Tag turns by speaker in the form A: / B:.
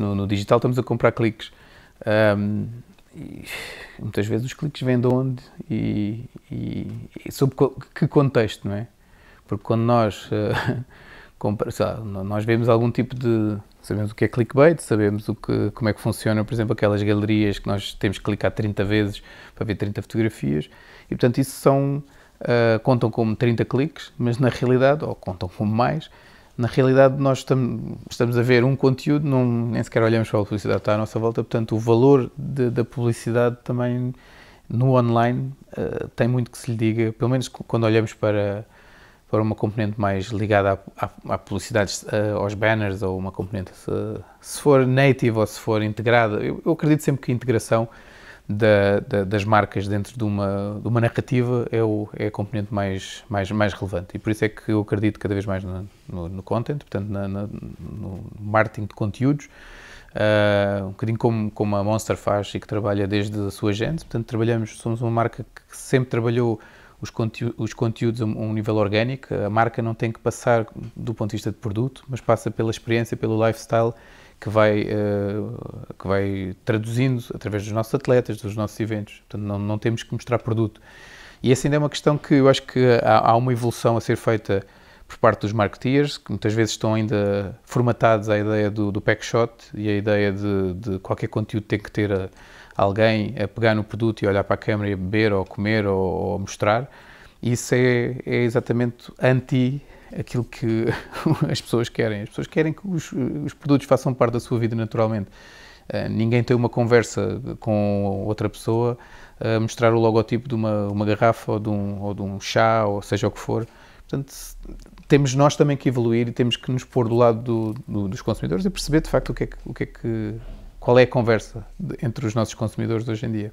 A: No, no digital estamos a comprar cliques. Um, e muitas vezes os cliques vêm de onde e, e, e sob que contexto, não é? Porque quando nós, uh, compra, nós vemos algum tipo de. Sabemos o que é clickbait, sabemos o que, como é que funciona, por exemplo, aquelas galerias que nós temos que clicar 30 vezes para ver 30 fotografias e, portanto, isso são. Uh, contam como 30 cliques, mas na realidade, ou contam como mais, na realidade nós estamos, estamos a ver um conteúdo, nem sequer olhamos para a publicidade que está à nossa volta, portanto o valor de, da publicidade também no online uh, tem muito que se lhe diga, pelo menos quando olhamos para, para uma componente mais ligada à, à, à publicidade, uh, aos banners ou uma componente, se, se, for native ou se for integrada, eu, eu acredito sempre que a integração da, da, das marcas dentro de uma, de uma narrativa é, o, é a componente mais, mais, mais relevante. E por isso é que eu acredito cada vez mais no, no, no content, portanto, na, na, no marketing de conteúdos. Uh, um bocadinho como, como a Monster faz e que trabalha desde a sua gente. Portanto, trabalhamos, somos uma marca que sempre trabalhou os, conteúdos, os conteúdos a um nível orgânico. A marca não tem que passar do ponto de vista de produto, mas passa pela experiência, pelo lifestyle que vai, uh, que vai traduzindo através dos nossos atletas, dos nossos eventos. Portanto, não, não temos que mostrar produto. E essa ainda é uma questão que eu acho que há, há uma evolução a ser feita por parte dos marketeers, que muitas vezes estão ainda formatados à ideia do, do pack shot e à ideia de, de qualquer conteúdo tem que ter a, alguém a pegar no produto e olhar para a câmera e beber ou comer ou, ou mostrar. Isso é, é exatamente anti aquilo que as pessoas querem. As pessoas querem que os, os produtos façam parte da sua vida naturalmente. Uh, ninguém tem uma conversa com outra pessoa a uh, eh, mostrar o logotipo de uma, uma garrafa ou de, um, ou de um chá, ou seja o que for. Portanto, temos nós também que evoluir e temos que nos pôr do lado do, do, dos consumidores e perceber de facto o que, é que, o que é que, qual é a conversa entre os nossos consumidores hoje em dia.